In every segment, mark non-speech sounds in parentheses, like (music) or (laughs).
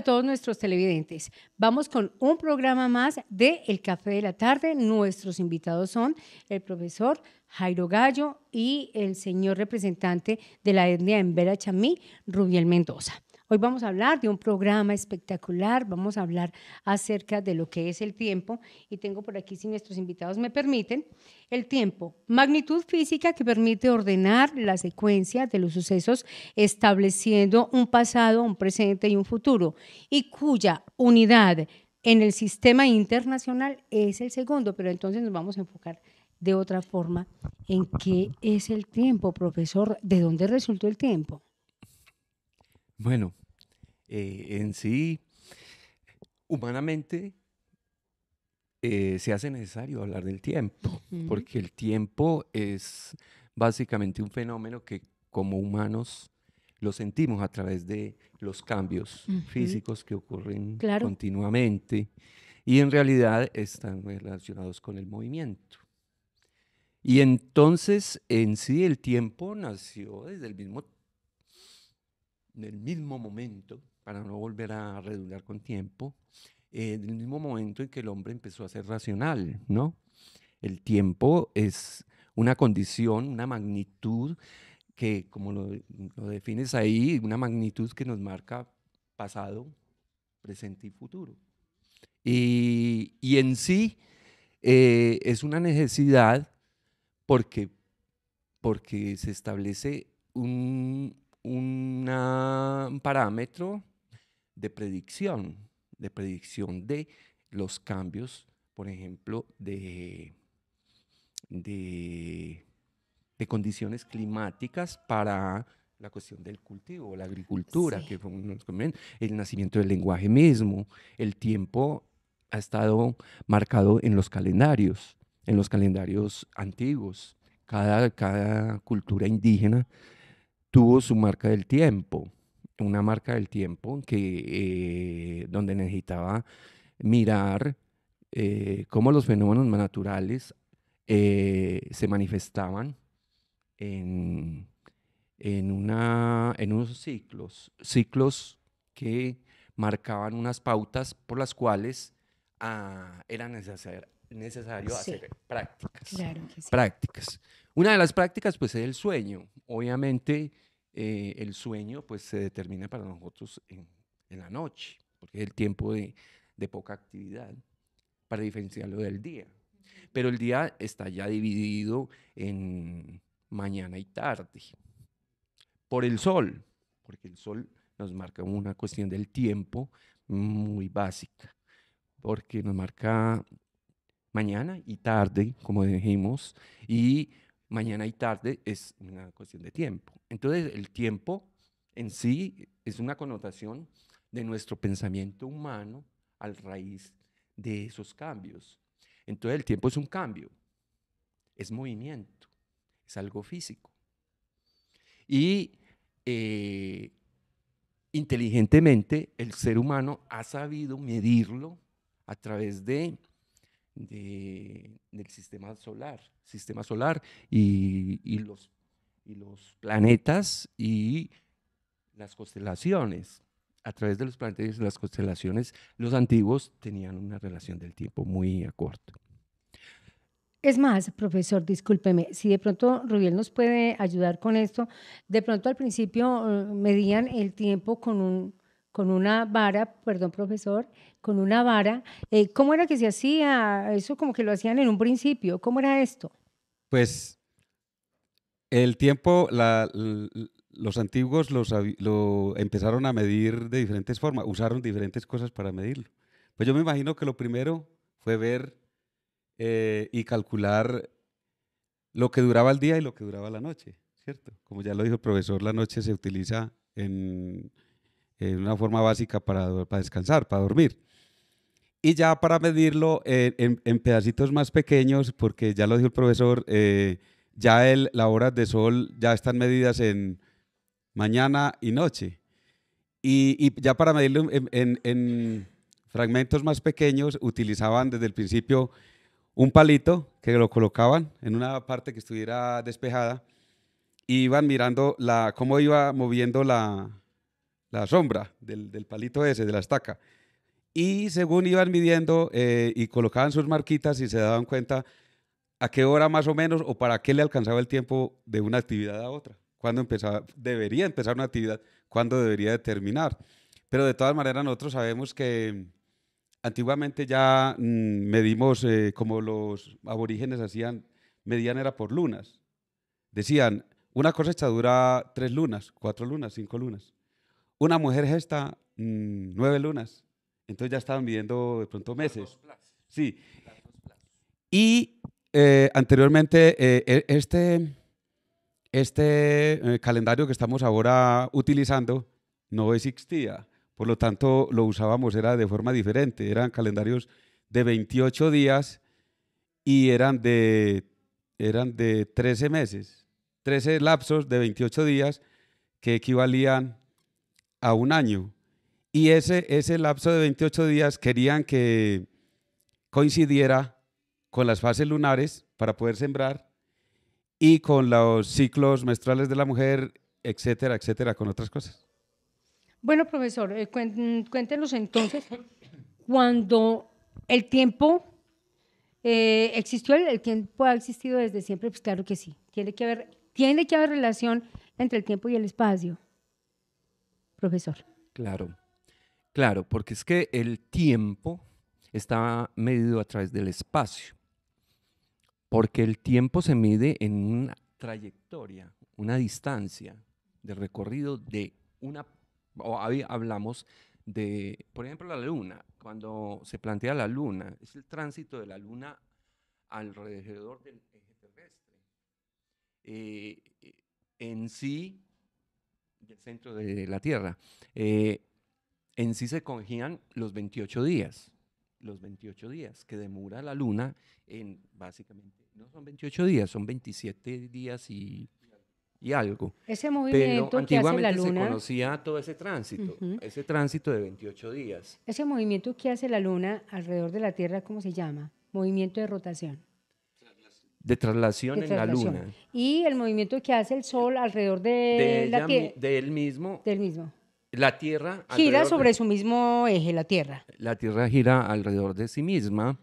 a todos nuestros televidentes. Vamos con un programa más de El Café de la Tarde. Nuestros invitados son el profesor Jairo Gallo y el señor representante de la etnia en Vera Chamí, Rubiel Mendoza. Hoy vamos a hablar de un programa espectacular, vamos a hablar acerca de lo que es el tiempo y tengo por aquí, si nuestros invitados me permiten, el tiempo, magnitud física que permite ordenar la secuencia de los sucesos estableciendo un pasado, un presente y un futuro y cuya unidad en el sistema internacional es el segundo, pero entonces nos vamos a enfocar de otra forma en qué es el tiempo, profesor, de dónde resultó el tiempo. Bueno, eh, en sí, humanamente, eh, se hace necesario hablar del tiempo, porque el tiempo es básicamente un fenómeno que como humanos lo sentimos a través de los cambios físicos que ocurren continuamente y en realidad están relacionados con el movimiento. Y entonces en sí el tiempo nació desde el mismo, en el mismo momento para no volver a redundar con tiempo, eh, del mismo momento en que el hombre empezó a ser racional, ¿no? El tiempo es una condición, una magnitud que, como lo, defines ahí, una magnitud que nos marca pasado, presente y futuro. Y, y en sí eh, es una necesidad porque, porque se establece un, un parámetro de predicción, de predicción de los cambios, por ejemplo, de, de, condiciones climáticas para la cuestión del cultivo, la agricultura, que el nacimiento del lenguaje mismo, el tiempo ha estado marcado en los calendarios, en los calendarios antiguos. cada cultura indígena tuvo su marca del tiempo una marca del tiempo que, eh, donde necesitaba mirar eh, cómo los fenómenos naturales eh, se manifestaban en, una, en unos ciclos, ciclos que marcaban unas pautas por las cuales ah, era necesario hacer prácticas. Prácticas. Una de las prácticas, pues, es el sueño. Obviamente, eh, el sueño pues se determina para nosotros en, la noche, porque es el tiempo de, de, poca actividad, para diferenciarlo del día. Pero el día está ya dividido en mañana y tarde, por el sol, porque el sol nos marca una cuestión del tiempo muy básica, porque nos marca mañana y tarde, como dijimos, y mañana y tarde es una cuestión de tiempo. Entonces, el tiempo en sí es una connotación de nuestro pensamiento humano al raíz de esos cambios. Entonces, el tiempo es un cambio, es movimiento, es algo físico. Y eh, inteligentemente el ser humano ha sabido medirlo a través de de, del sistema solar, sistema solar y, y, los, y los planetas y las constelaciones. A través de los planetas y las constelaciones, los antiguos tenían una relación del tiempo muy a corto. Es más, profesor, discúlpeme, si de pronto Rubiel nos puede ayudar con esto, de pronto al principio eh, medían el tiempo con un con una vara, perdón profesor, con una vara. Eh, ¿Cómo era que se hacía? Eso como que lo hacían en un principio. ¿Cómo era esto? Pues el tiempo, los antiguos lo empezaron a medir de diferentes formas, usaron diferentes cosas para medirlo. Pues yo me imagino que lo primero fue ver eh, y calcular lo que duraba el día y lo que duraba la noche, ¿cierto? Como ya lo dijo el profesor, la noche se utiliza en eh, una forma básica para, para, descansar, para dormir. Y ya para medirlo en, en, pedacitos más pequeños, porque ya lo dijo el profesor, eh, ya el, las horas de sol ya están medidas en mañana y noche. Y, y ya para medirlo en, en, en fragmentos más pequeños, utilizaban desde el principio un palito que lo colocaban en una parte que estuviera despejada y iban mirando la, cómo iba moviendo la, la sombra del, del palito ese, de la estaca. Y según iban midiendo eh, y colocaban sus marquitas y se daban cuenta a qué hora más o menos o para qué le alcanzaba el tiempo de una actividad a otra, cuándo empezaba, debería empezar una actividad, cuándo debería terminar. Pero de todas maneras nosotros sabemos que antiguamente ya mm, medimos, eh, como los aborígenes hacían, medían era por lunas. Decían, una cosecha dura tres lunas, cuatro lunas, cinco lunas una mujer gesta mm, nueve lunas. Entonces ya estaban viviendo de pronto meses. Sí. Y eh, anteriormente, eh, e, este, este eh, calendario que estamos ahora utilizando no existía. Por lo tanto, lo usábamos era de forma diferente. Eran calendarios de 28 días y eran de, eran de 13 meses. 13 lapsos de 28 días que equivalían a un año. Y ese, ese lapso de 28 días querían que coincidiera con las fases lunares para poder sembrar y con los ciclos menstruales de la mujer, etcétera, etcétera, con otras cosas. Bueno, profesor, eh, cuéntenos entonces, cuando el tiempo eh, existió, el, tiempo ha existido desde siempre, pues claro que sí, tiene que haber, tiene que haber relación entre el tiempo y el espacio profesor. Claro, claro, porque es que el tiempo está medido a través del espacio, porque el tiempo se mide en una trayectoria, una distancia de recorrido de una, o hablamos de, por ejemplo, la luna, cuando se plantea la luna, es el tránsito de la luna alrededor del eje terrestre. Eh, eh, en sí, el centro de la Tierra. Eh, en sí se congían los 28 días, los 28 días que demora la luna en básicamente, no son 28 días, son 27 días y, algo. Ese movimiento que hace la luna, se conocía todo ese tránsito, ese tránsito de 28 días. Ese movimiento que hace la luna alrededor de la Tierra, ¿cómo se llama? Movimiento de rotación de traslación, en la Luna. Y el movimiento que hace el Sol alrededor de, la Tierra. De él mismo. Del mismo. La Tierra. Gira sobre su mismo eje, la Tierra. La Tierra gira alrededor de sí misma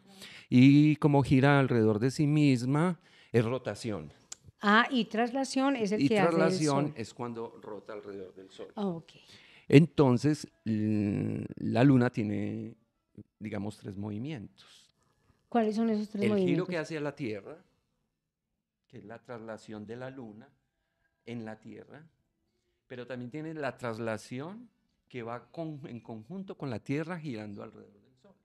y como gira alrededor de sí misma, es rotación. Ah, y traslación es el que hace es cuando rota alrededor del Sol. Ah, Entonces, la Luna tiene, digamos, tres movimientos. ¿Cuáles son esos tres movimientos? El giro que hace a la Tierra, que es la traslación de la luna en la Tierra, pero también tiene la traslación que va en conjunto con la Tierra girando alrededor del Sol.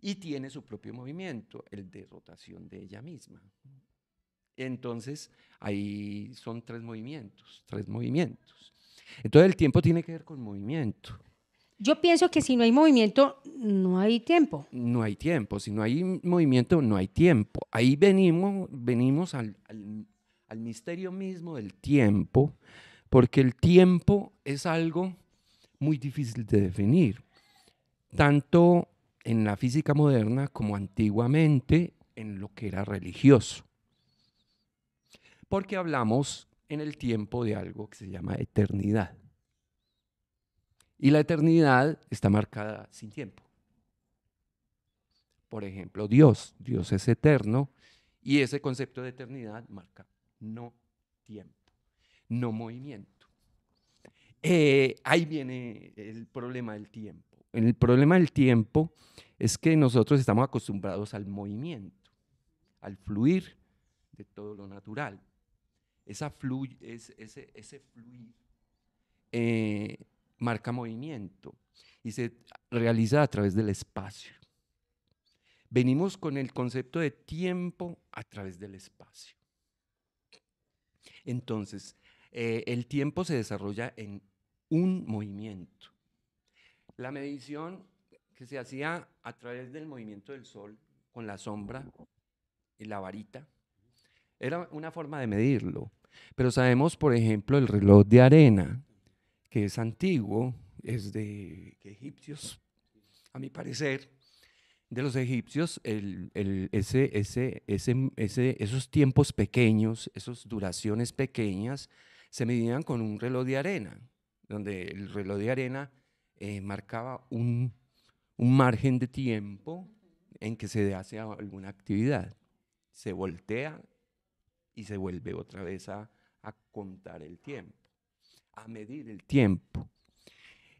Y tiene su propio movimiento, el de rotación de ella misma. Entonces, ahí son tres movimientos, tres movimientos. Entonces, el tiempo tiene que ver con movimiento. Yo pienso que si no hay movimiento, no hay tiempo. No hay tiempo. Si no hay movimiento, no hay tiempo. Ahí venimos, venimos al, al misterio mismo del tiempo, porque el tiempo es algo muy difícil de definir. Tanto en la física moderna como antiguamente en lo que era religioso. Porque hablamos en el tiempo de algo que se llama eternidad. Y la eternidad está marcada sin tiempo. Por ejemplo, Dios. Dios es eterno y ese concepto de eternidad marca no tiempo, no movimiento. Eh, ahí viene el problema del tiempo. El problema del tiempo es que nosotros estamos acostumbrados al movimiento, al fluir de todo lo natural. Esa ese, fluir eh, marca movimiento y se realiza a través del espacio. Venimos con el concepto de tiempo a través del espacio. Entonces, eh, el tiempo se desarrolla en un movimiento. La medición que se hacía a través del movimiento del sol con la sombra y la varita era una forma de medirlo. Pero sabemos, por ejemplo, el reloj de arena, que es antiguo, es de egipcios, a mi parecer, de los egipcios, esos tiempos pequeños, esas duraciones pequeñas, se medían con un reloj de arena, donde el reloj de arena eh, marcaba un, margen de tiempo en que se hace alguna actividad. Se voltea y se vuelve otra vez a, a contar el tiempo a medir el tiempo.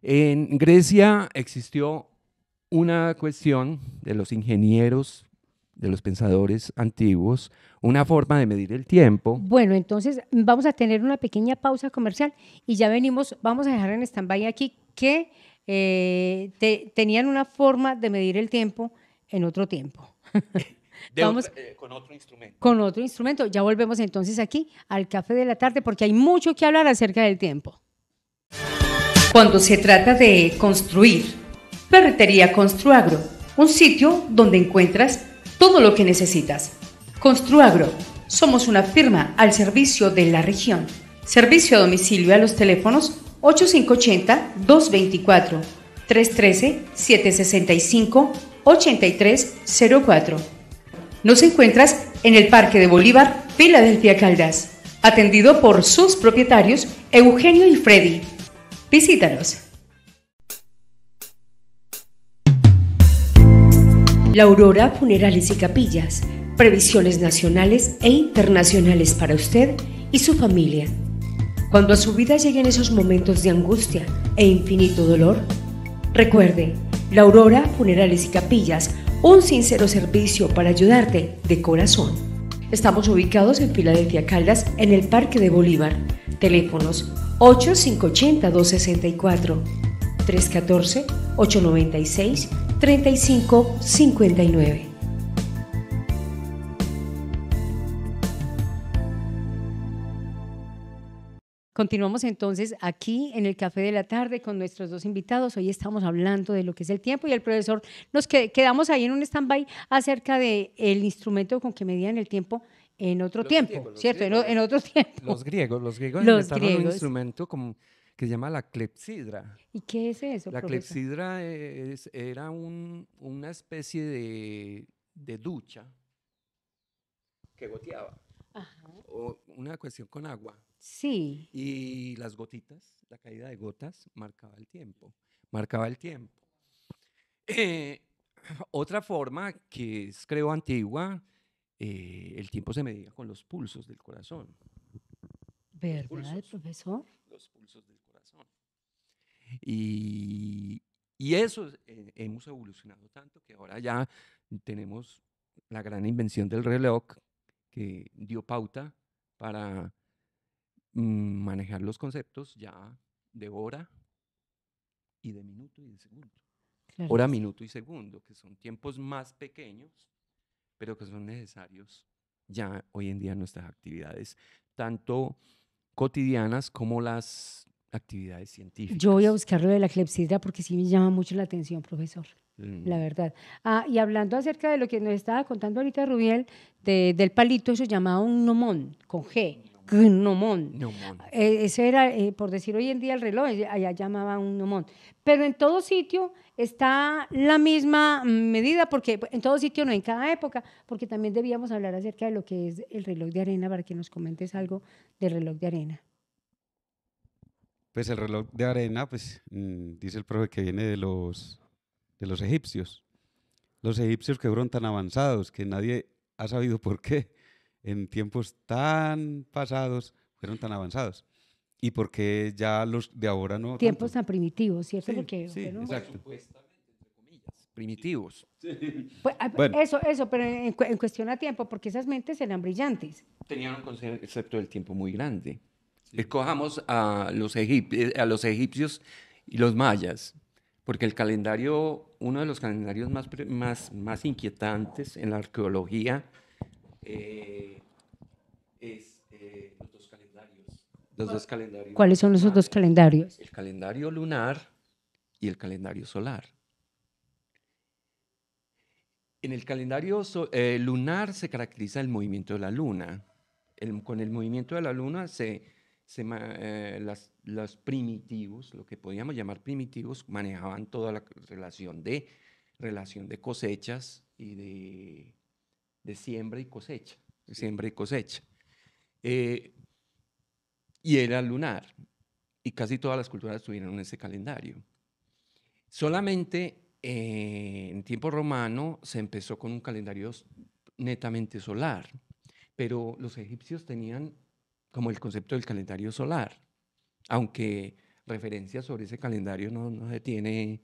En Grecia existió una cuestión de los ingenieros, de los pensadores antiguos, una forma de medir el tiempo. Bueno, entonces vamos a tener una pequeña pausa comercial y ya venimos, vamos a dejar en stand-by aquí que eh, tenían una forma de medir el tiempo en otro tiempo. (laughs) Vamos, eh, con otro instrumento. Con otro instrumento. Ya volvemos entonces aquí al café de la tarde porque hay mucho que hablar acerca del tiempo. Cuando se trata de construir, Ferretería Construagro, un sitio donde encuentras todo lo que necesitas. Construagro, somos una firma al servicio de la región. Servicio a domicilio a los teléfonos 8580-224, 313-765-8304 nos encuentras en el Parque de Bolívar, Filadelfia Caldas. Atendido por sus propietarios Eugenio y Freddy. Visítanos. La Aurora Funerales y Capillas. Previsiones nacionales e internacionales para usted y su familia. Cuando a su vida lleguen esos momentos de angustia e infinito dolor, recuerde, la Aurora Funerales y Capillas un sincero servicio para ayudarte de corazón. Estamos ubicados en Filadelfia Caldas, en el Parque de Bolívar. Teléfonos 8580-264, 314-896-3559. Continuamos entonces aquí en el Café de la Tarde con nuestros dos invitados. Hoy estamos hablando de lo que es el tiempo y el profesor nos quedamos ahí en un stand-by acerca del el instrumento con que medían el tiempo en otro tiempo, ¿cierto? en, otro (laughs) tiempo. Los griegos, los griegos inventaron un instrumento que se llama la clepsidra. ¿Y qué es eso? La clepsidra era una especie de, ducha que goteaba. O una cuestión con agua Sí. Y las gotitas, la caída de gotas, marcaba el tiempo, marcaba el tiempo. Eh, (clears throat) otra forma que es, creo, antigua, eh, el tiempo se medía con los pulsos del corazón. ¿Verdad, profesor? Los pulsos del corazón. Y, eso eh, hemos evolucionado tanto que ahora ya tenemos la gran invención del reloj que dio pauta para Mm, manejar los conceptos ya de hora y de minuto y de segundo. Hora, minuto y segundo, que son tiempos más pequeños, pero que son necesarios ya hoy en día en nuestras actividades, tanto cotidianas como las actividades científicas. Yo voy a buscar lo de la clepsidra porque sí me llama mucho la atención, profesor, la mm. verdad. Ah, y hablando acerca de lo que nos estaba contando ahorita Rubiel, del palito, eso llamado un nomón con G gnomón. E, ese era, eh, por decir hoy en día, el reloj, eh, allá llamaba un gnomón. Pero en todo sitio está la misma medida, porque en todo sitio, no en cada época, porque también debíamos hablar acerca de lo que es el reloj de arena, para que nos comentes algo del reloj de arena. Pues el reloj de arena, pues mm, dice el profe que viene de los, de los egipcios. Los egipcios que fueron tan avanzados que nadie ha sabido por qué en tiempos tan pasados fueron tan avanzados? ¿Y por qué ya los de ahora no? Tiempos tan primitivos, ¿cierto? Sí, Porque, sí, entre comillas Primitivos. Pues, ah, eso, eso, pero en, cuestión a tiempo, porque esas mentes eran brillantes. Tenían un concepto del tiempo muy grande. Escojamos eh, a los, eh, a los egipcios y los mayas, porque el calendario, uno de los calendarios más, más, más inquietantes en la arqueología, eh, es eh, los dos calendarios. ¿Cuáles son los dos calendarios? El calendario lunar y el calendario solar. En el calendario eh, lunar se caracteriza el movimiento de la luna. con el movimiento de la luna se, las, los primitivos, lo que podíamos llamar primitivos, manejaban toda la relación de, relación de cosechas y de de siembra y cosecha, siembra y cosecha. Eh, y era lunar, y casi todas las culturas tuvieron ese calendario. Solamente eh, en tiempo romano se empezó con un calendario netamente solar, pero los egipcios tenían como el concepto del calendario solar, aunque referencias sobre ese calendario no, no se tiene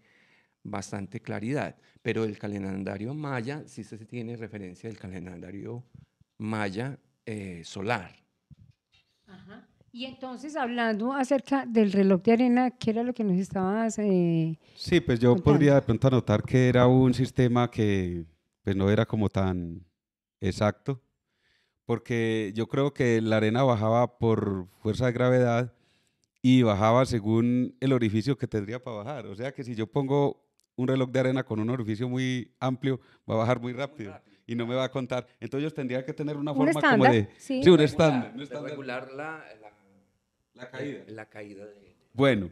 bastante claridad. Pero el calendario maya sí se tiene referencia del calendario maya eh, solar. Y entonces, hablando acerca del reloj de arena, ¿qué era lo que nos estabas... Eh, sí, pues yo podría de pronto anotar que era un sistema que pues no era como tan exacto, porque yo creo que la arena bajaba por fuerza de gravedad y bajaba según el orificio que tendría para bajar. O sea que si yo pongo un reloj de arena con un orificio muy amplio va a bajar muy rápido, y no me va a contar. Entonces yo tendría que tener una forma como de... Sí, regular la, caída. Eh, bueno,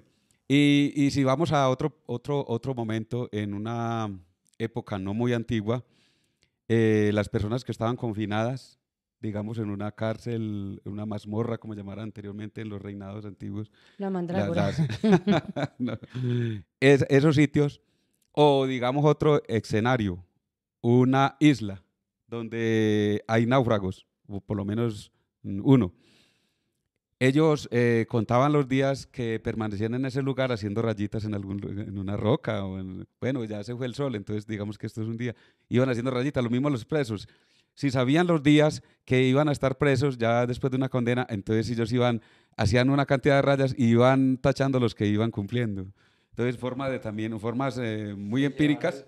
y, si vamos a otro, otro, otro momento, en una época no muy antigua, eh, las personas que estaban confinadas, digamos, en una cárcel, una mazmorra, como llamara anteriormente en los reinados antiguos. La (laughs) esos sitios o digamos otro escenario, una isla donde hay náufragos, o por lo menos uno. Ellos eh, contaban los días que permanecían en ese lugar haciendo rayitas en, una roca. O bueno, ya se fue el sol, entonces digamos que esto es un día. Iban haciendo rayitas, lo mismo los presos. Si sabían los días que iban a estar presos ya después de una condena, entonces ellos iban, hacían una cantidad de rayas y iban tachando los que iban cumpliendo. Entonces, forma de, también formas eh, muy empíricas.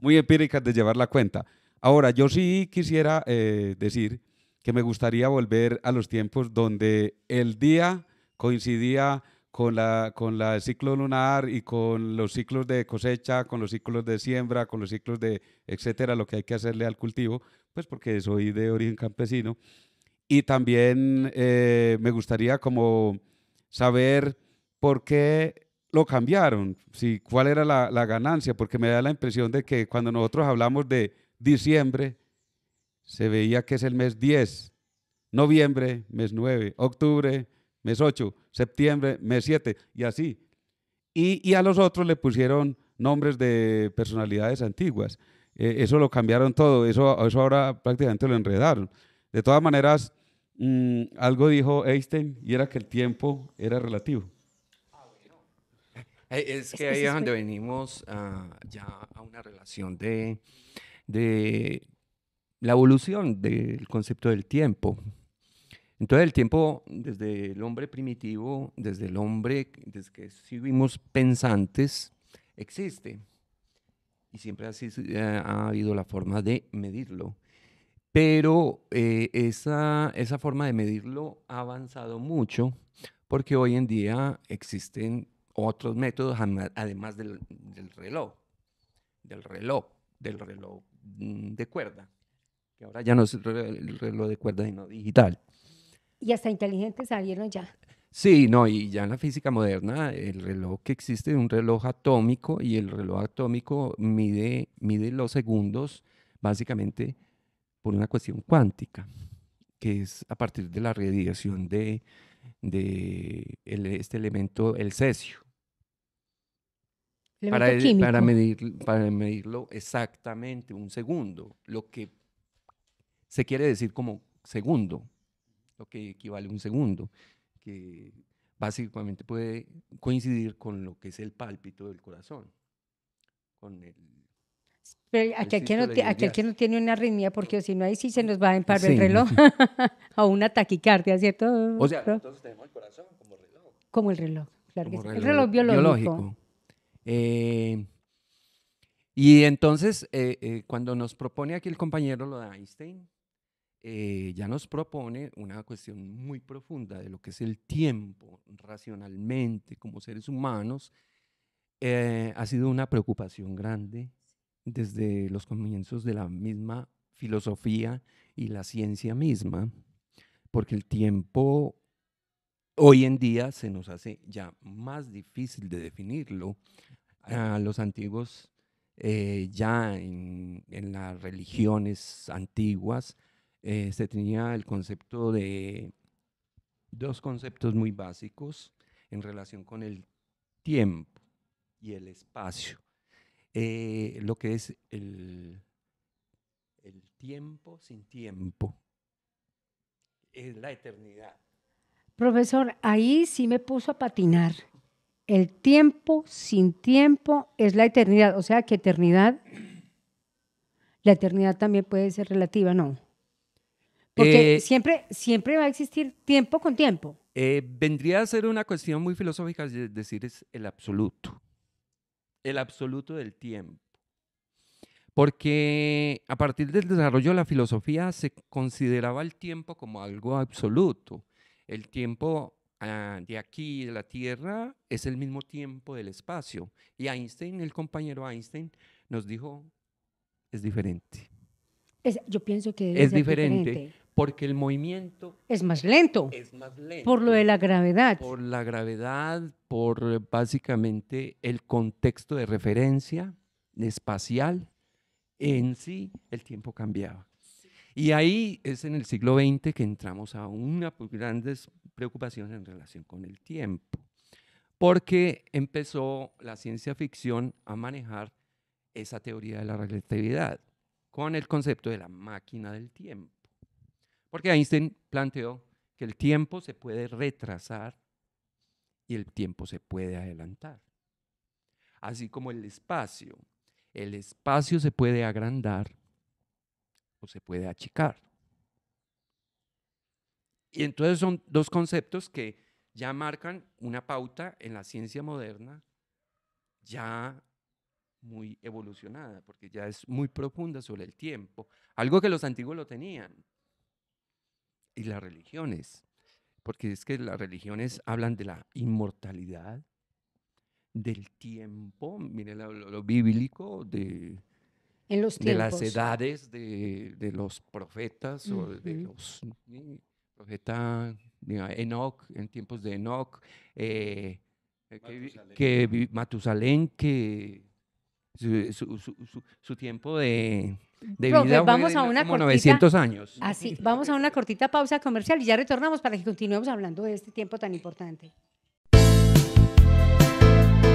Muy empíricas de llevar la cuenta. Ahora, yo sí quisiera eh, decir que me gustaría volver a los tiempos donde el día coincidía con la con la ciclo lunar y con los ciclos de cosecha, con los ciclos de siembra, con los ciclos de etcétera, lo que hay que hacerle al cultivo, pues porque soy de origen campesino y también eh, me gustaría como saber por qué lo cambiaron, cuál era la, ganancia, porque me da la impresión de que cuando nosotros hablamos de diciembre, se veía que es el mes 10, noviembre, mes 9, octubre, mes 8, septiembre, mes 7, y así. Y, a los otros le pusieron nombres de personalidades antiguas. E, eso lo cambiaron todo, eso, eso ahora prácticamente lo enredaron. De todas maneras, mm, algo dijo Einstein y era que el tiempo era relativo. Es que ahí es donde venimos ah, ya a una relación de, de la evolución del concepto del tiempo. Entonces el tiempo desde el hombre primitivo, desde el hombre, desde que vivimos pensantes, existe. Y siempre así eh, ha habido la forma de medirlo. Pero eh, esa, esa forma de medirlo ha avanzado mucho porque hoy en día existen otros métodos además del, reloj, del reloj, del reloj mm, de cuerda, que ahora ya no es el reloj de cuerda sino digital. Y hasta inteligentes salieron ya. Sí, no, y ya en la física moderna el reloj que existe es un reloj atómico y el reloj atómico mide, mide los segundos básicamente por una cuestión cuántica, que es a partir de la radiación de, este elemento, el cesio para, medir, para medirlo exactamente, un segundo, lo que se quiere decir como segundo, lo que equivale a un segundo, que básicamente puede coincidir con lo que es el pálpito del corazón, con el pero aquí, no, no, tiene una arritmia, porque si no, ahí sí se nos va a emparar el reloj (laughs) (laughs) o una taquicardia, ¿cierto? O sea, entonces tenemos el corazón como reloj. Como el reloj, claro El reloj biológico. Eh, y entonces, eh, eh, cuando nos propone aquí el compañero lo de Einstein, ya nos propone una cuestión muy profunda de lo que es el tiempo racionalmente como seres humanos. ha sido una preocupación grande desde los comienzos de la misma filosofía y la ciencia misma, porque el tiempo hoy en día se nos hace ya más difícil de definirlo, a los antiguos, eh, ya en, las religiones antiguas, eh, se tenía el concepto de dos conceptos muy básicos en relación con el tiempo y el espacio. Eh, lo que es el, el tiempo sin tiempo es la eternidad. Profesor, ahí sí me puso a patinar el tiempo sin tiempo es la eternidad. O sea que eternidad, la eternidad también puede ser relativa, ¿no? Porque eh, siempre, siempre va a existir tiempo con tiempo. Eh, vendría a ser una cuestión muy filosófica, decir, es el absoluto. El absoluto del tiempo. Porque a partir del desarrollo de la filosofía se consideraba el tiempo como algo absoluto. El tiempo Ah, de aquí, de la Tierra, es el mismo tiempo del espacio. Y Einstein, el compañero Einstein, nos dijo, es diferente. yo pienso que es diferente, porque el movimiento es más lento. Es más lento. Por lo de la gravedad. Por la gravedad, por eh, básicamente el contexto de referencia espacial en sí, el tiempo cambiaba. Y ahí es en el siglo XX que entramos a una pues, grandes preocupaciones en relación con el tiempo, porque empezó la ciencia ficción a manejar esa teoría de la relatividad con el concepto de la máquina del tiempo. Porque Einstein planteó que el tiempo se puede retrasar y el tiempo se puede adelantar. Así como el espacio. El espacio se puede agrandar o se puede achicar. Y entonces son dos conceptos que ya marcan una pauta en la ciencia moderna, ya muy evolucionada, porque ya es muy profunda sobre el tiempo, algo que los antiguos lo tenían. Y las religiones, porque es que las religiones hablan de la inmortalidad, del tiempo, miren lo, lo, bíblico, de de las edades de, los profetas de los Enoch, en tiempos de Enoch, Que, que su, tiempo de, vida vamos una 900 años. Así, vamos a una cortita pausa comercial y ya retornamos para que continuemos hablando de este tiempo tan importante.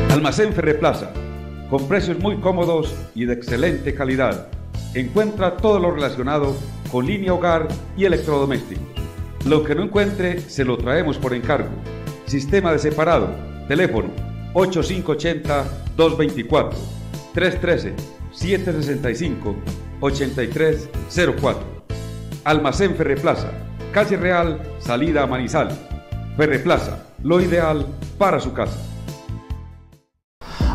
Almacén Ferreplaza con precios muy cómodos y de excelente calidad. Encuentra todo lo relacionado con línea hogar y electrodomésticos. Lo que no encuentre se lo traemos por encargo. Sistema de separado, teléfono 8580-224, 313-765-8304. Almacén Ferreplaza, calle Real, salida a Ferre Ferreplaza, lo ideal para su casa.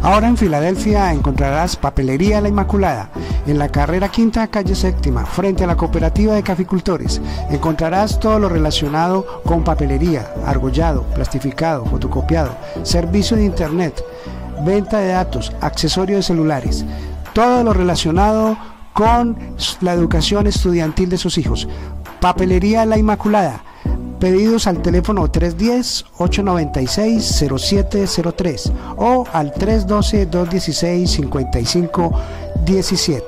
Ahora en Filadelfia encontrarás Papelería La Inmaculada, en la carrera quinta, calle séptima, frente a la cooperativa de caficultores. Encontrarás todo lo relacionado con papelería, argollado, plastificado, fotocopiado, servicio de internet, venta de datos, accesorios de celulares. Todo lo relacionado con la educación estudiantil de sus hijos. Papelería La Inmaculada, Pedidos al teléfono 310-896-0703 o al 312-216-5517.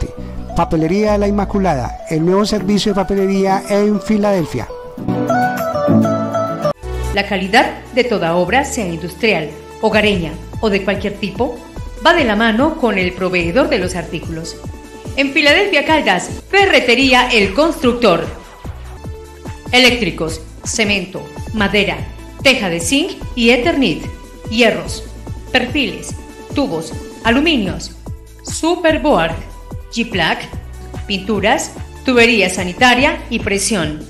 Papelería la Inmaculada, el nuevo servicio de papelería en Filadelfia. La calidad de toda obra, sea industrial, hogareña o de cualquier tipo, va de la mano con el proveedor de los artículos. En Filadelfia Caldas, Ferretería El Constructor. Eléctricos, cemento, madera, teja de zinc y eternit, hierros, perfiles, tubos, aluminios, superboard, G-Plac, pinturas, tubería sanitaria y presión.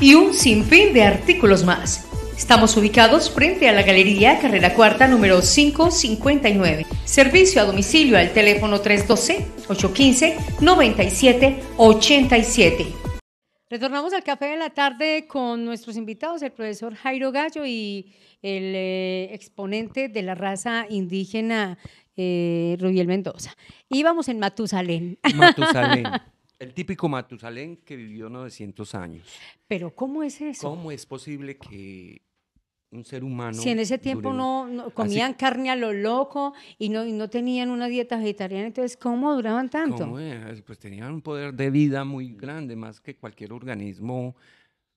Y un sinfín de artículos más. Estamos ubicados frente a la Galería Carrera Cuarta número 559. Servicio a domicilio al teléfono 312-815-9787 Retornamos al café de la tarde con nuestros invitados, el profesor Jairo Gallo y el eh, exponente de la raza indígena eh, Rubiel Mendoza. Íbamos en Matusalén. (laughs) Matusalén. el típico Matusalén que vivió 900 años. Pero ¿cómo es eso? ¿Cómo es posible que un ser humano. Si en ese tiempo no, comían carne a lo loco y no, no tenían una dieta vegetariana, entonces, ¿cómo duraban tanto? pues tenían un poder de vida muy grande, más que cualquier organismo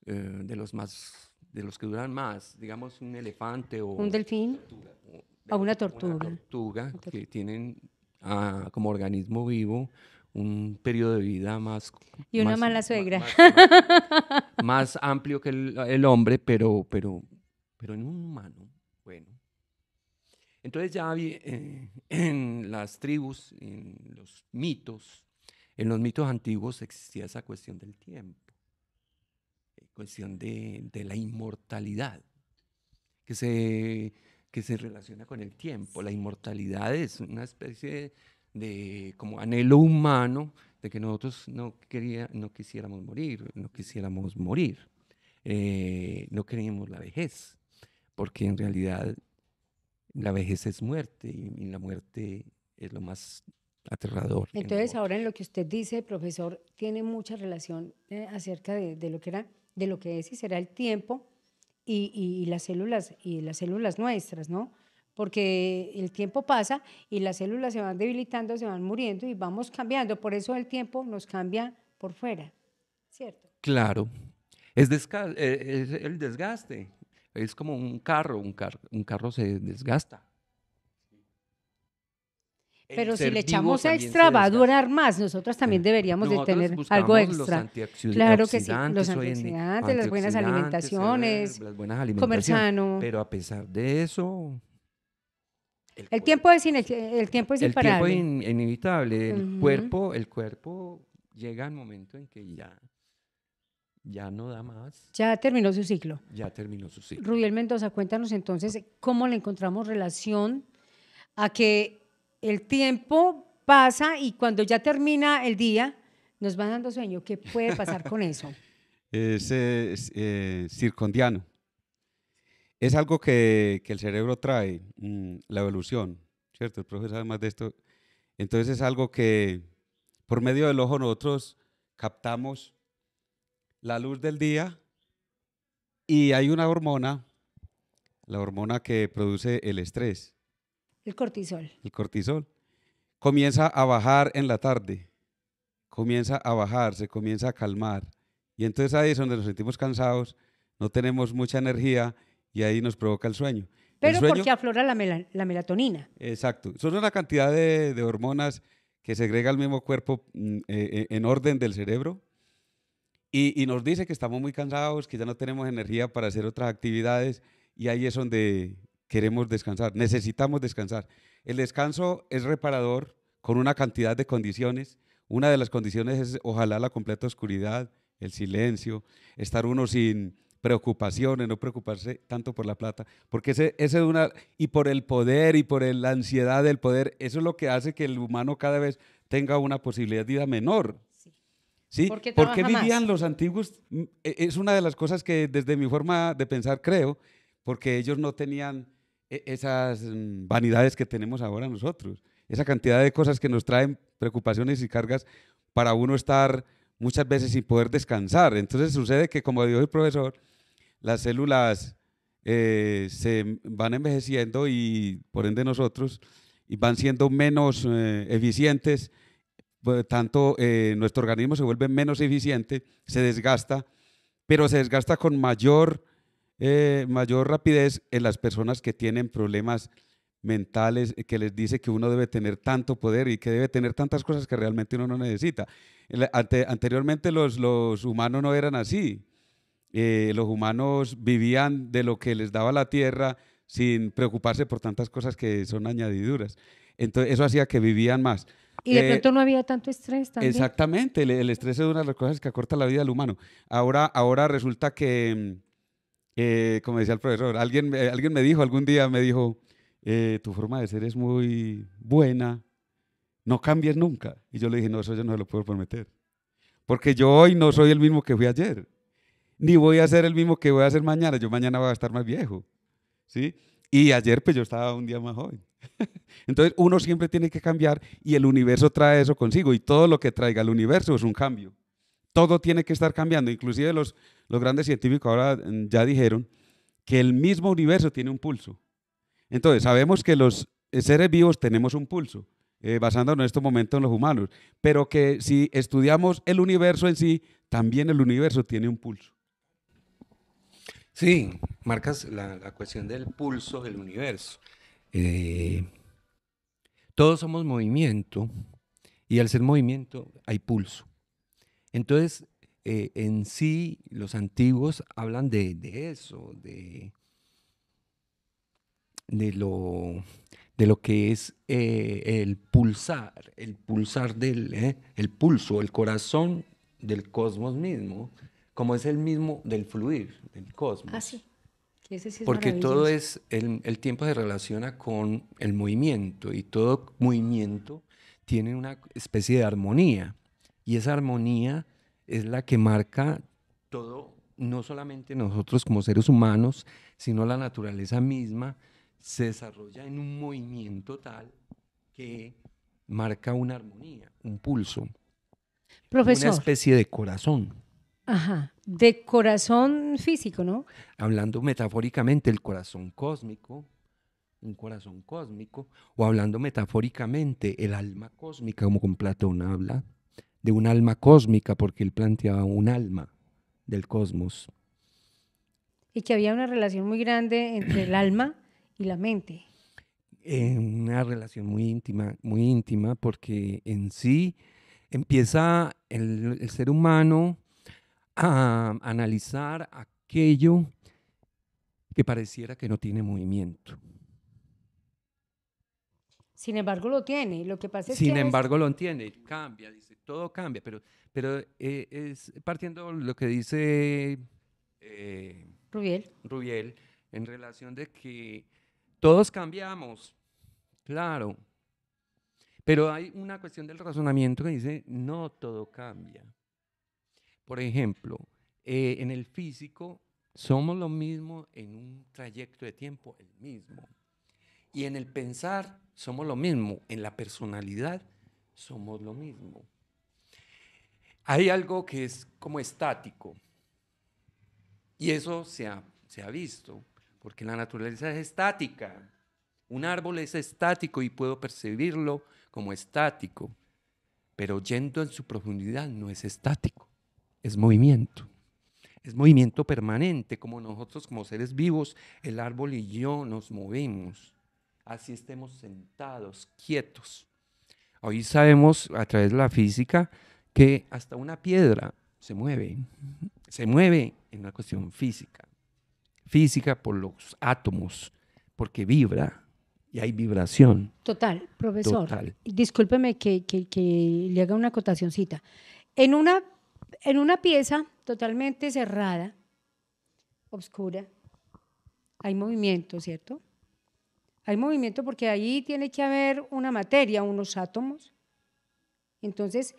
eh, de los más de los que duran más, digamos un elefante o un delfín o, una tortuga, una tortuga que tienen ah, como organismo vivo un periodo de vida más... Y una mala suegra. (laughs) Más, amplio que el, el, hombre, pero, pero pero en un humano, bueno. Entonces ya eh, en las tribus, en los mitos, en los mitos antiguos existía esa cuestión del tiempo, eh, cuestión de, la inmortalidad, que se, que se relaciona con el tiempo. La inmortalidad es una especie de, como anhelo humano de que nosotros no, quería, no quisiéramos morir, no quisiéramos morir, eh, no queríamos la vejez porque en realidad la vejez es muerte y, la muerte es lo más aterrador. Entonces ahora en lo que usted dice, profesor, tiene mucha relación eh, acerca de, lo que era, de lo que es y será el tiempo y, las células y las células nuestras, ¿no? Porque el tiempo pasa y las células se van debilitando, se van muriendo y vamos cambiando. Por eso el tiempo nos cambia por fuera, ¿cierto? Claro. es eh, el desgaste es como un carro, un, un carro se desgasta. Pero si le echamos extra va a durar más. Nosotros también deberíamos de tener algo extra. claro que sí, los antioxidantes, las buenas alimentaciones, comer Pero a pesar de eso, el, tiempo es el, el tiempo es imparable. El tiempo inevitable. El cuerpo, el cuerpo llega al momento en que ya ya no da más. Ya terminó su ciclo. Ya terminó su ciclo. Rubiel Mendoza, cuéntanos entonces cómo le encontramos relación a que el tiempo pasa y cuando ya termina el día nos va dando sueño. ¿Qué puede pasar con eso? (laughs) es, eh, circundiano. Es algo que, el cerebro trae, mm, la evolución, ¿cierto? El profesor sabe más de esto. Entonces es algo que por medio del ojo nosotros captamos la luz del día y hay una hormona, la hormona que produce el estrés. El cortisol. El cortisol. Comienza a bajar en la tarde, comienza a bajar, se comienza a calmar. Y entonces ahí es donde nos sentimos cansados, no tenemos mucha energía y ahí nos provoca el sueño. Pero porque aflora la, melatonina. Exacto. Son una cantidad de, hormonas que segrega el mismo cuerpo mm, eh, eh, en orden del cerebro y, nos dice que estamos muy cansados, que ya no tenemos energía para hacer otras actividades y ahí es donde queremos descansar, necesitamos descansar. El descanso es reparador con una cantidad de condiciones. Una de las condiciones es ojalá la completa oscuridad, el silencio, estar uno sin preocupaciones, no preocuparse tanto por la plata, porque ese, es una, y por el poder y por la ansiedad del poder, eso es lo que hace que el humano cada vez tenga una posibilidad de vida menor, ¿Sí? ¿Por qué, vivían los antiguos? Mm, e, es una de las cosas que desde mi forma de pensar creo, porque ellos no tenían e, esas mm, vanidades que tenemos ahora nosotros, esa cantidad de cosas que nos traen preocupaciones y cargas para uno estar muchas veces sin poder descansar. Entonces sucede que, como dijo el profesor, las células eh, se van envejeciendo y por ende nosotros y van siendo menos eh, eficientes tanto eh, nuestro organismo se vuelve menos eficiente, se desgasta, pero se desgasta con mayor, eh, mayor rapidez en las personas que tienen problemas mentales, que les dice que uno debe tener tanto poder y que debe tener tantas cosas que realmente uno no necesita. anteriormente los, humanos no eran así. Eh, los humanos vivían de lo que les daba la tierra sin preocuparse por tantas cosas que son añadiduras. Entonces, eso hacía que vivían más. Y de eh, pronto no había tanto estrés también. Exactamente, el, estrés es una de las cosas que acorta la vida del humano. Ahora, ahora resulta que, mm, eh, como decía el profesor, alguien, alguien me dijo algún día, me dijo, eh, tu forma de ser es muy buena, no cambies nunca. Y yo le dije, no, eso yo no se lo puedo prometer. Porque yo hoy no soy el mismo que fui ayer, ni voy a ser el mismo que voy a ser mañana, yo mañana voy a estar más viejo. ¿sí? Y ayer pues yo estaba un día más joven. (laughs) Entonces uno siempre tiene que cambiar y el universo trae eso consigo y todo lo que traiga el universo es un cambio. Todo tiene que estar cambiando. Inclusive los, grandes científicos ahora mm, ya dijeron que el mismo universo tiene un pulso. Entonces sabemos que los eh, seres vivos tenemos un pulso, eh, basándonos en estos momentos en los humanos, pero que si estudiamos el universo en sí, también el universo tiene un pulso. Sí, marcas la cuestión del pulso del universo. Eh, todos somos movimiento y al ser movimiento hay pulso. Entonces, eh, en sí, los antiguos hablan de, eso, de, de, lo, de lo que es eh, el pulsar, el pulsar del el pulso, el corazón del cosmos mismo, como es el mismo del fluir, del cosmos. Así. Ah, porque todo es, el, tiempo se relaciona con el movimiento y todo movimiento tiene una especie de armonía y esa armonía es la que marca todo, no solamente nosotros como seres humanos, sino la naturaleza misma se desarrolla en un movimiento tal que marca una armonía, un pulso, una especie de corazón. Ajá, de corazón físico, ¿no? Hablando metafóricamente, el corazón cósmico, un corazón cósmico, o hablando metafóricamente, el alma cósmica, como con Platón habla, de un alma cósmica, porque él planteaba un alma del cosmos. Y que había una relación muy grande entre el alma y la mente. Eh, una relación muy íntima, muy íntima, porque en sí empieza el ser humano a analizar aquello que pareciera que no tiene movimiento. Sin embargo, lo tiene. Lo que pasa es Sin embargo, lo entiende, Cambia, dice, todo cambia. Pero, pero eh, es partiendo lo que dice eh, Rubiel. Rubiel, en relación de que todos cambiamos, claro. Pero hay una cuestión del razonamiento que dice, no todo cambia. Por ejemplo, eh, en el físico somos lo mismo en un trayecto de tiempo, el mismo. Y en el pensar somos lo mismo, en la personalidad somos lo mismo. Hay algo que es como estático y eso se ha visto, porque la naturaleza es estática. Un árbol es estático y puedo percibirlo como estático, pero yendo en su profundidad no es estático es movimiento. Es movimiento permanente, como nosotros como seres vivos, el árbol y yo nos movemos. Así estemos sentados, quietos. Hoy sabemos a través de la física que hasta una piedra se mueve. Se mueve en una cuestión física. Física por los átomos, porque vibra y hay vibración. Total, profesor. Total. Discúlpeme que, que, que le haga una acotacioncita. En una en una pieza totalmente cerrada, oscura, hay movimiento, ¿cierto? Hay movimiento porque allí tiene que haber una materia, unos átomos. Entonces,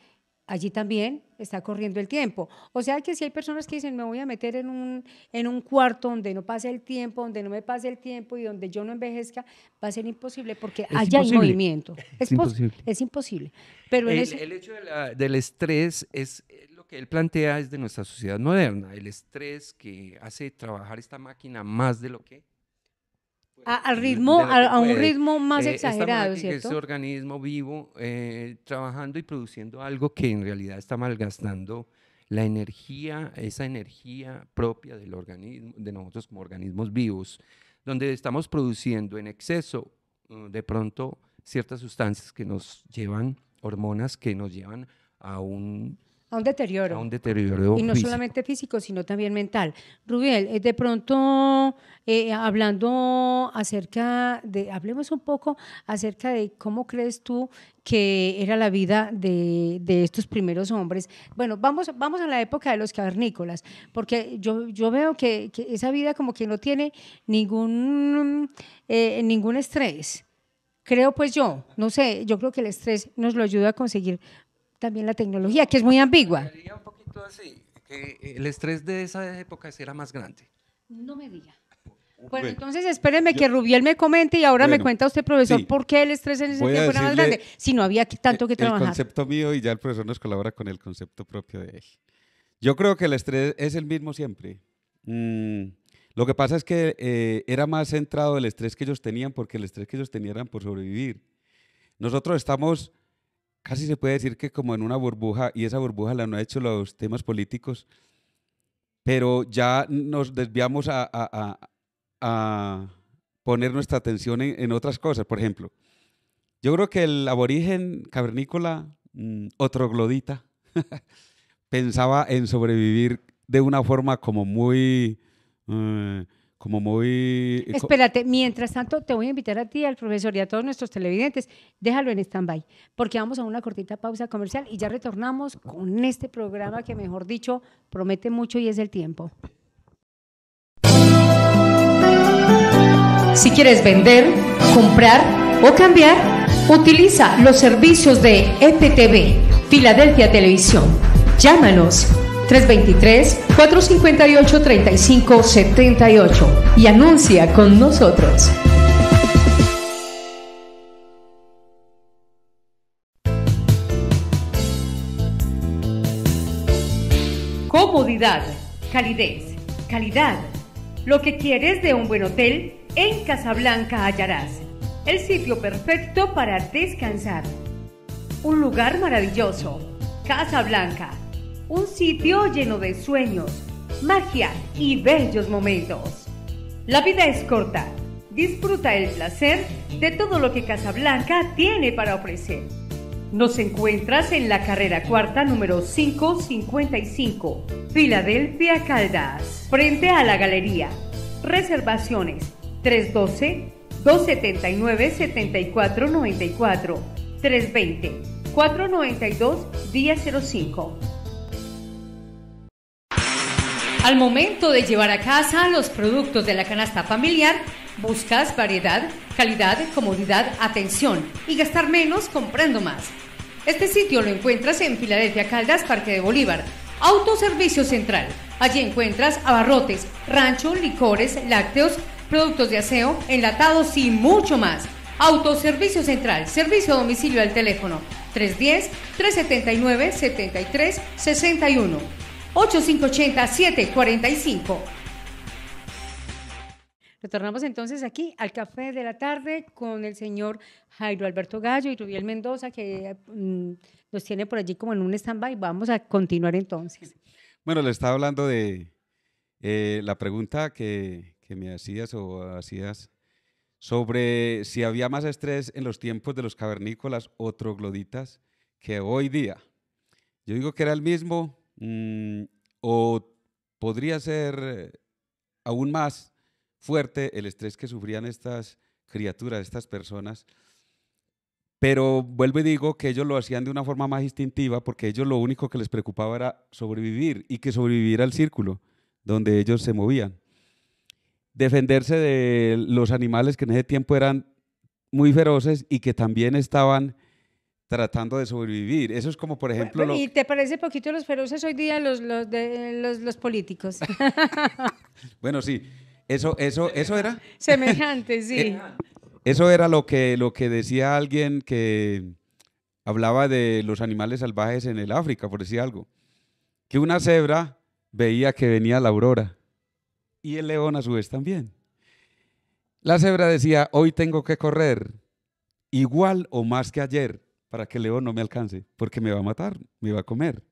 allí también está corriendo el tiempo. O sea que si hay personas que dicen, me voy a meter en un, en un cuarto donde no pase el tiempo, donde no me pase el tiempo y donde yo no envejezca, va a ser imposible porque allá hay movimiento. Es, imposible. es imposible. Pero el, hecho del estrés es eh, que él plantea es de nuestra sociedad moderna, el estrés que hace trabajar esta máquina más de lo que... a, a, un ritmo más eh, exagerado, ¿cierto? Este organismo vivo eh, trabajando y produciendo algo que en realidad está malgastando la energía, esa energía propia del organismo, de nosotros como organismos vivos, donde estamos produciendo en exceso mm, de pronto ciertas sustancias que nos llevan, hormonas que nos llevan a un a un deterioro. A un deterioro. Y no solamente físico, sino también mental. Rubiel, eh, de pronto, eh, eh, hablando acerca de, hablemos un poco acerca de cómo crees tú que era la vida de, estos primeros hombres. Bueno, vamos, vamos a la época de los cavernícolas, porque yo, yo veo que, esa vida como que no tiene ningún, ningún estrés creo pues yo, no sé, yo creo que el estrés nos lo ayuda a conseguir también la tecnología, que es muy ambigua. Un poquito así, que el estrés de esa época era más grande. No me diga. Bueno, pues entonces espérenme que Rubiel me comente y ahora me cuenta usted, profesor, por qué el estrés en ese tiempo era más grande, si no había tanto que trabajar. El concepto mío y ya el profesor nos colabora con el concepto propio de él. Yo creo que el estrés es el mismo siempre. Mm, lo que pasa es que eh, era más centrado el estrés que ellos tenían porque el estrés que ellos tenían era por sobrevivir. Nosotros estamos casi se puede decir que como en una burbuja, y esa burbuja la han hecho los temas políticos, pero ya nos desviamos a, a, a, poner nuestra atención en, en, otras cosas. Por ejemplo, yo creo que el aborigen cavernícola, mm, otro glodita (laughs) pensaba en sobrevivir de una forma como muy... Eh, como muy... Eh, Espérate, mientras tanto te voy a invitar a ti, al profesor y a todos nuestros televidentes, déjalo en stand-by, porque vamos a una cortita pausa comercial y ya retornamos con este programa que, mejor dicho, promete mucho y es el tiempo. Si quieres vender, comprar o cambiar, utiliza los servicios de FTV, e Filadelfia Televisión. Llámanos 323-458-3578 y anuncia con nosotros. Comodidad, calidez, calidad. Lo que quieres de un buen hotel, en Casablanca hallarás. El sitio perfecto para descansar. Un lugar maravilloso. Casablanca un sitio lleno de sueños, magia y bellos momentos. La vida es corta. Disfruta el placer de todo lo que Casablanca tiene para ofrecer. Nos encuentras en la carrera cuarta número 555, Filadelfia Caldas, frente a la galería. Reservaciones 312-279-7494, 320-492-1005. Al momento de llevar a casa los productos de la canasta familiar, buscas variedad, calidad, comodidad, atención y gastar menos comprando más. Este sitio lo encuentras en Filadelfia Caldas, Parque de Bolívar, Autoservicio Central. Allí encuentras abarrotes, rancho, licores, lácteos, productos de aseo, enlatados y mucho más. Autoservicio Central, servicio a domicilio al teléfono 310-379-7361. 8580-745. Retornamos entonces aquí al café de la tarde con el señor Jairo Alberto Gallo y Rubiel Mendoza, que mm, nos tiene por allí como en un stand-by. Vamos a continuar entonces. Bueno, le estaba hablando de eh, la pregunta que, que me hacías o hacías sobre si había más estrés en los tiempos de los cavernícolas o trogloditas que hoy día. Yo digo que era el mismo, Mm, o podría ser aún más fuerte el estrés que sufrían estas criaturas, estas personas. Pero vuelvo y digo que ellos lo hacían de una forma más instintiva porque ellos lo único que les preocupaba era sobrevivir y que sobreviviera al círculo donde ellos se movían. Defenderse de los animales que en ese tiempo eran muy feroces y que también estaban tratando de sobrevivir. Eso es como, por ejemplo... ¿Y te parece poquito los feroces hoy día los, los, políticos? (laughs) bueno, sí. Eso, eso, eso era... (laughs) Semejante, sí. Eh, eso era lo que, lo que decía alguien que hablaba de los animales salvajes en el África, por decir algo. Que una cebra veía que venía la aurora y el león a su vez también. La cebra decía, hoy tengo que correr igual o más que ayer para que el león no me alcance, porque me va a matar, me va a comer.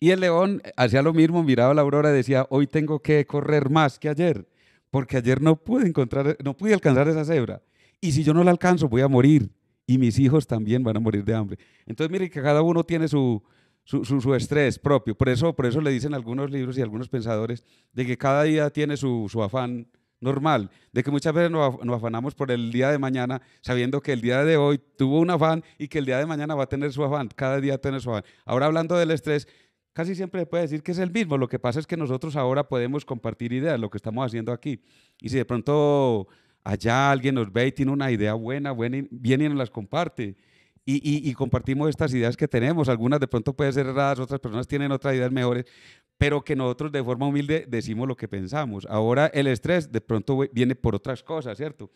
Y el león eh, hacía lo mismo, miraba la aurora y decía, hoy tengo que correr más que ayer, porque ayer no pude encontrar, no pude alcanzar esa cebra. Y si yo no la alcanzo, voy a morir. Y mis hijos también van a morir de hambre. Entonces, miren que cada uno tiene su, su, estrés propio. Por eso, por eso le dicen algunos libros y algunos pensadores de que cada día tiene su, su afán normal, de que muchas veces nos, afanamos por el día de mañana, sabiendo que el día de hoy tuvo un afán y que el día de mañana va a tener su afán, cada día tiene su afán. Ahora hablando del estrés, casi siempre se puede decir que es el mismo, lo que pasa es que nosotros ahora podemos compartir ideas, lo que estamos haciendo aquí. Y si de pronto allá alguien nos ve y tiene una idea buena, viene y nos las comparte. Y, y, compartimos estas ideas que tenemos. Algunas de pronto pueden ser erradas, otras personas tienen otras ideas mejores, pero que nosotros de forma humilde decimos lo que pensamos. Ahora el estrés de pronto viene por otras cosas, ¿cierto?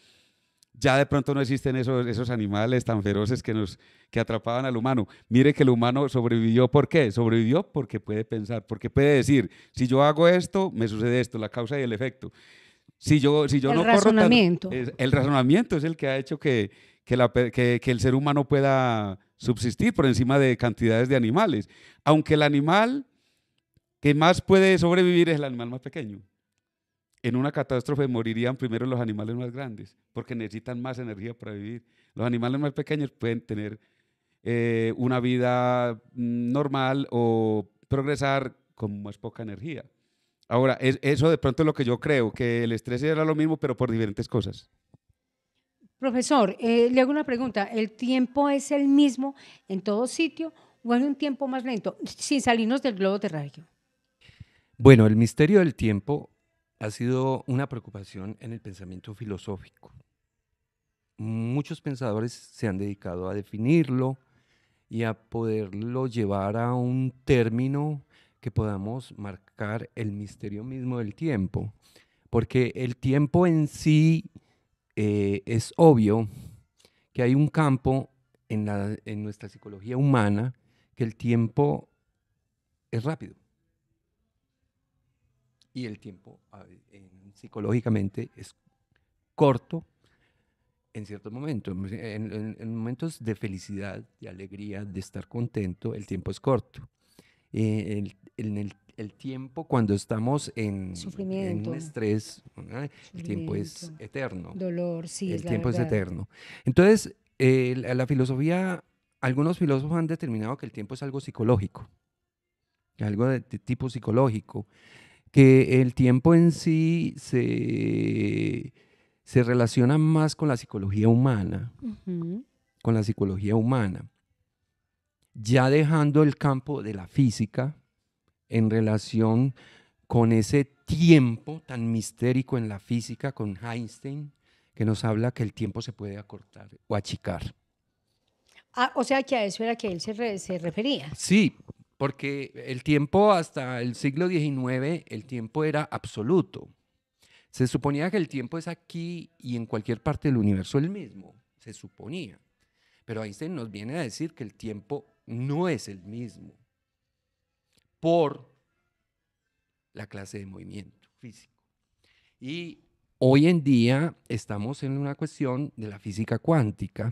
Ya de pronto no existen esos, esos animales tan feroces que, nos, que atrapaban al humano. Mire que el humano sobrevivió, ¿por qué? Sobrevivió porque puede pensar, porque puede decir, si yo hago esto, me sucede esto, la causa y el efecto. Si yo, si yo el razonamiento. el razonamiento es el que ha hecho que el ser humano pueda subsistir por encima de cantidades de animales. Aunque el animal que más puede sobrevivir es el animal más pequeño. En una catástrofe morirían primero los animales más grandes, porque necesitan más energía para vivir. Los animales más pequeños pueden tener eh, una vida mm, normal o progresar con más poca energía. Ahora, eso de pronto es lo que yo creo, que el estrés era lo mismo, pero por diferentes cosas. Profesor, eh, le hago una pregunta. ¿El tiempo es el mismo en todo sitio o es un tiempo más lento sin salirnos del globo terráqueo? Bueno, el misterio del tiempo ha sido una preocupación en el pensamiento filosófico. Muchos pensadores se han dedicado a definirlo y a poderlo llevar a un término que podamos marcar el misterio mismo del tiempo. Porque el tiempo en sí eh, es obvio que hay un campo en nuestra psicología humana que el tiempo es rápido y el tiempo ah, psicológicamente es corto en ciertos momentos. En, momentos de felicidad, de alegría, de estar contento, el tiempo es corto. Eh, en el, tiempo cuando estamos en, estrés, el tiempo es eterno. Dolor, sí. El tiempo es eterno. Entonces, la, filosofía, algunos filósofos han determinado que el tiempo es algo psicológico, algo de tipo psicológico que el tiempo en sí se, relaciona más con la psicología humana, con la psicología humana, ya dejando el campo de la física en relación con ese tiempo tan mistérico en la física, con Einstein, que nos habla que el tiempo se puede acortar o achicar. Ah, o sea que a eso era que él se, se refería. Sí, porque el tiempo hasta el siglo XIX, el tiempo era absoluto. Se suponía que el tiempo es aquí y en cualquier parte del universo el mismo, se suponía. Pero Einstein nos viene a decir que el tiempo no es el mismo por la clase de movimiento físico. Y hoy en día estamos en una cuestión de la física cuántica.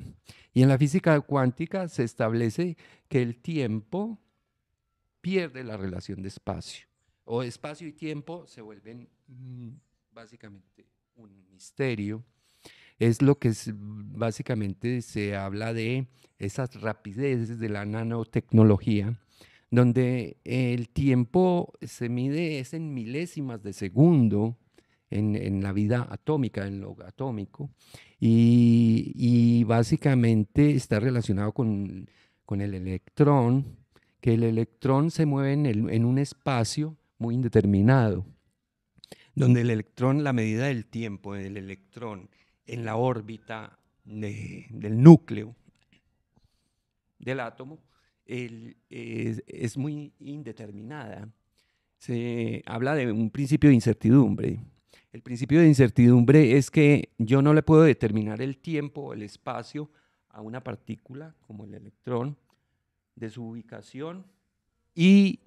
Y en la física cuántica se establece que el tiempo pierde la relación de espacio. O espacio y tiempo se vuelven mm, básicamente un misterio. Es lo que básicamente se habla de esas rapideces de la nanotecnología, donde el tiempo se mide es en milésimas de segundo, en, la vida atómica, en lo atómico, y, básicamente está relacionado con, el electrón que el electrón se mueve en, un espacio muy indeterminado, donde el electrón, la medida del tiempo del electrón en la órbita del núcleo del átomo es, muy indeterminada. Se habla de un principio de incertidumbre. El principio de incertidumbre es que yo no le puedo determinar el tiempo, o el espacio a una partícula como el electrón de su ubicación y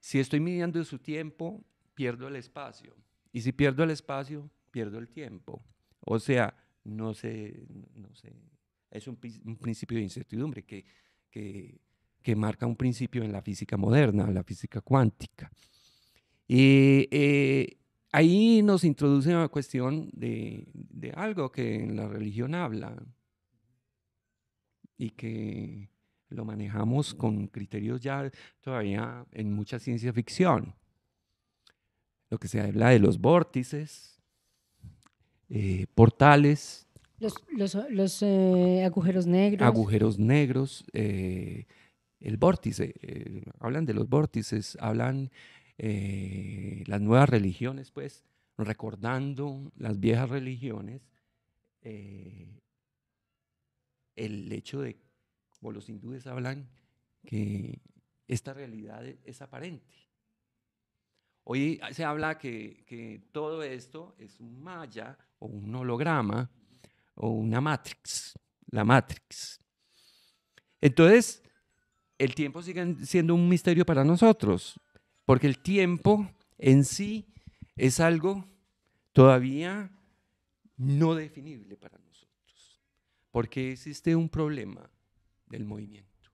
si estoy midiendo su tiempo, pierdo el espacio. Y si pierdo el espacio, pierdo el tiempo. O sea, no sé, Es un, principio de incertidumbre que, que, marca un principio en la física moderna, en la física cuántica. Y eh, ahí nos introduce una cuestión de, de algo que en la religión habla, y que lo manejamos con criterios ya todavía en mucha ciencia ficción. Lo que se habla de los vórtices, eh, portales. Los, eh, agujeros negros. Agujeros negros, eh, el vórtice, hablan de los vórtices, hablan las nuevas religiones, pues recordando las viejas religiones el hecho de, como los hindúes hablan, que esta realidad e-, es aparente. Hoy se habla que, que todo esto es un maya o un holograma o una matrix, la matrix. Entonces, el tiempo sigue siendo un misterio para nosotros, porque el tiempo en sí es algo todavía no definible para nosotros. Porque existe un problema del movimiento.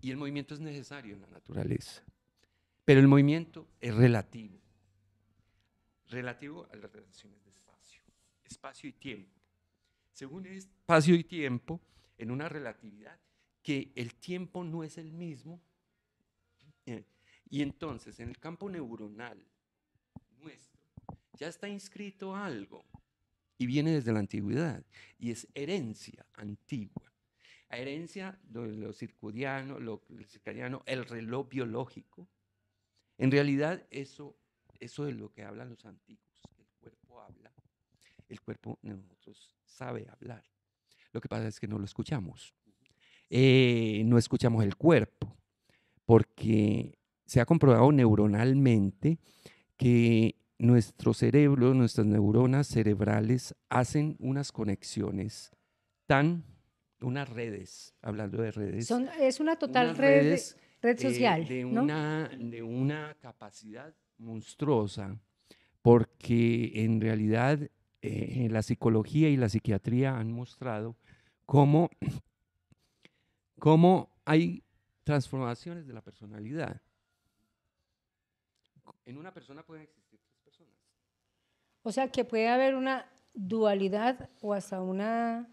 Y el movimiento es necesario en la naturaleza. Pero el movimiento es relativo. Relativo a las relaciones de espacio. Espacio y tiempo. Según espacio y tiempo, en una relatividad, que el tiempo no es el mismo. Eh, y entonces, en el campo neuronal nuestro, ya está inscrito algo y viene desde la antigüedad y es herencia antigua. La herencia, de lo circadiano, lo, circadiano, el reloj biológico. En realidad eso, es lo que hablan los antiguos, el cuerpo habla, el cuerpo nosotros sabe hablar. Lo que pasa es que no lo escuchamos, eh, no escuchamos el cuerpo, porque se ha comprobado neuronalmente que nuestro cerebro, nuestras neuronas cerebrales hacen unas conexiones tan, unas redes, hablando de redes. es una total red, red eh, social. de, una, de una capacidad monstruosa, porque en realidad eh, la psicología y la psiquiatría han mostrado cómo, cómo hay transformaciones de la personalidad. En una persona puede existir o sea, que puede haber una dualidad o hasta una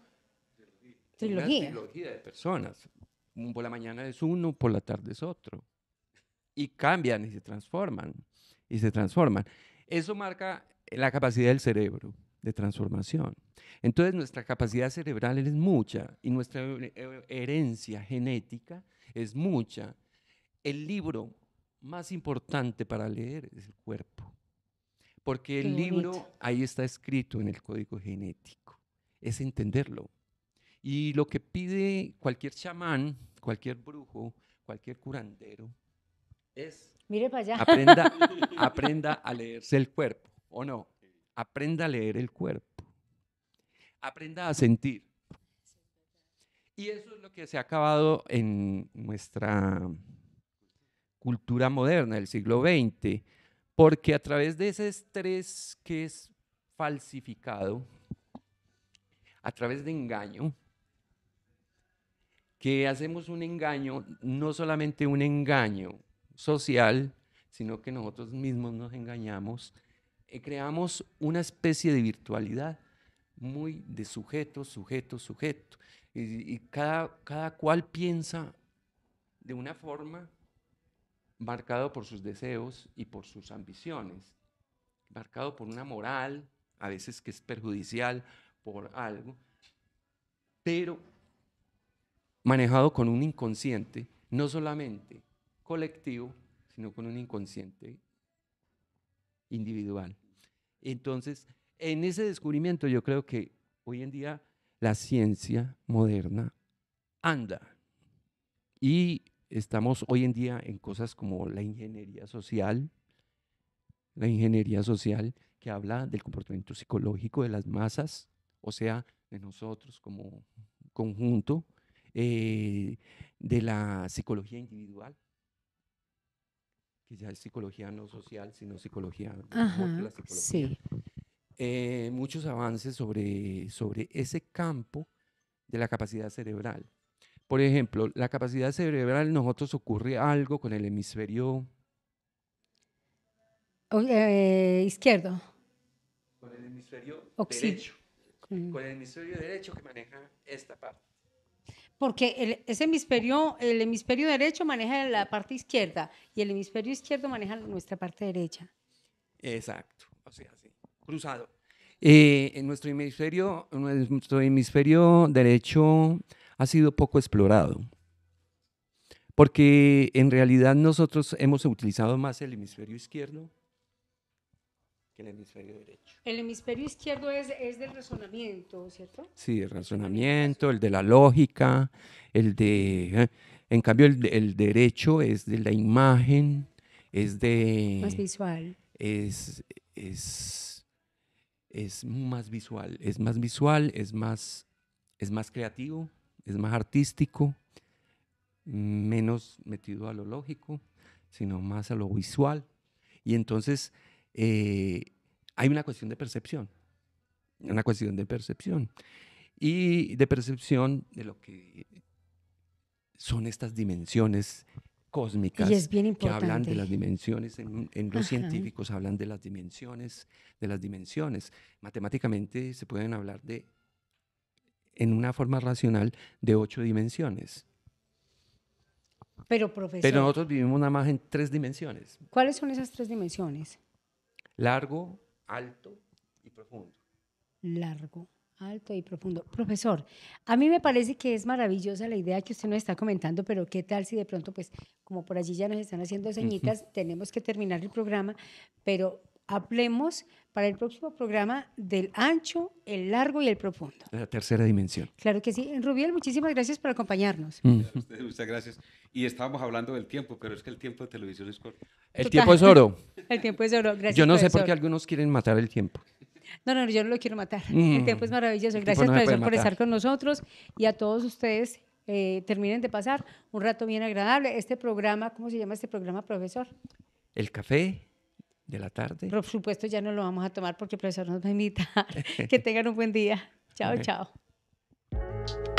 trilogía. Una trilogía de personas. Por la mañana es uno, por la tarde es otro. Y cambian y se transforman. Y se transforman. Eso marca la capacidad del cerebro de transformación. Entonces nuestra capacidad cerebral es mucha y nuestra herencia genética es mucha. El libro más importante para leer es el cuerpo porque el libro ahí está escrito en el código genético, es entenderlo. Y lo que pide cualquier chamán, cualquier brujo, cualquier curandero, es Mire para allá. Aprenda, (laughs) aprenda a leerse el cuerpo, ¿o no? Aprenda a leer el cuerpo. Aprenda a sentir. Y eso es lo que se ha acabado en nuestra cultura moderna del siglo XX. Porque a través de ese estrés que es falsificado, a través de engaño, que hacemos un engaño, no solamente un engaño social, sino que nosotros mismos nos engañamos, eh, creamos una especie de virtualidad muy de sujeto, sujeto, sujeto. Y, cada, cada cual piensa de una forma marcado por sus deseos y por sus ambiciones, marcado por una moral, a veces que es perjudicial por algo, pero manejado con un inconsciente, no solamente colectivo, sino con un inconsciente individual. Entonces, en ese descubrimiento yo creo que hoy en día la ciencia moderna anda y Estamos hoy en día en cosas como la ingeniería social, la ingeniería social que habla del comportamiento psicológico de las masas, o sea, de nosotros como conjunto, eh, de la psicología individual, que ya es psicología no social, sino psicología, psicología. Eh, muchos avances sobre ese campo de la capacidad cerebral. Por ejemplo, la capacidad cerebral, nosotros ocurre algo con el hemisferio eh, izquierdo. Con el hemisferio derecho. Mm. Con el hemisferio derecho que maneja esta parte. Porque el, ese hemisferio, el hemisferio derecho maneja la parte izquierda y el hemisferio izquierdo maneja nuestra parte derecha. Exacto, o sea, cruzado. Eh, en nuestro hemisferio, nuestro hemisferio derecho ha sido poco explorado. Porque en realidad nosotros hemos utilizado más el hemisferio izquierdo que el hemisferio derecho. El hemisferio izquierdo es, es del razonamiento, ¿cierto? Sí, el razonamiento, el de la lógica, el de... Eh, en cambio, el, derecho es de la imagen, es de... Más visual. Es, es, es más visual, es más visual, es más, es más creativo es más artístico, menos metido a lo lógico, sino más a lo visual. Y entonces eh, hay una cuestión de percepción, una cuestión de percepción. Y de percepción de lo que son estas dimensiones cósmicas y es bien importante. que hablan de las dimensiones, en, los científicos hablan de las dimensiones, de las dimensiones. Matemáticamente se pueden hablar de en una forma racional de ocho dimensiones. Pero, profesor. Pero nosotros vivimos nada más en tres dimensiones. ¿Cuáles son esas tres dimensiones? Largo, alto y profundo. Largo, alto y profundo. Profesor, a mí me parece que es maravillosa la idea que usted nos está comentando, pero qué tal si de pronto, pues, como por allí ya nos están haciendo señitas, tenemos que terminar el programa, pero hablemos para el próximo programa del ancho, el largo y el profundo. La tercera dimensión. Claro que sí. Rubiel, muchísimas gracias por acompañarnos. Mm. muchas gracias. Y estábamos hablando del tiempo, pero es que el tiempo de televisión es El tiempo es oro. (laughs) el tiempo es oro. Gracias. Yo no sé por qué algunos quieren matar el tiempo. No, no, yo no lo quiero matar. Mm. El tiempo es maravilloso. Gracias, por estar con nosotros y a todos ustedes. Eh, terminen de pasar un rato bien agradable. Este programa, ¿cómo se llama este programa, profesor? El café de la tarde. Por supuesto, ya no lo vamos a tomar porque el profesor nos va a invitar. (laughs) que tengan un buen día. (laughs) Chao, chao.